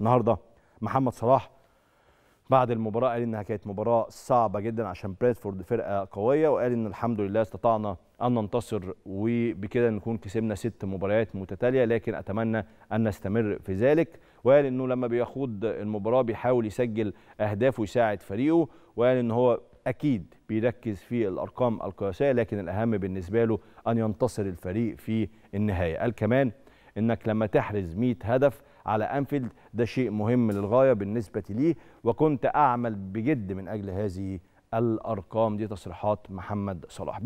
النهارده محمد صلاح بعد المباراه قال انها كانت مباراه صعبه جدا عشان بريدفورد فرقه قويه وقال ان الحمد لله استطعنا ان ننتصر وبكده نكون كسبنا ست مباريات متتاليه لكن اتمنى ان نستمر في ذلك وقال انه لما بيخوض المباراه بيحاول يسجل اهداف ويساعد فريقه وقال ان هو اكيد بيركز في الارقام القياسيه لكن الاهم بالنسبه له ان ينتصر الفريق في النهايه قال كمان انك لما تحرز 100 هدف على انفيلد ده شيء مهم للغايه بالنسبه لي وكنت اعمل بجد من اجل هذه الارقام دي تصريحات محمد صلاح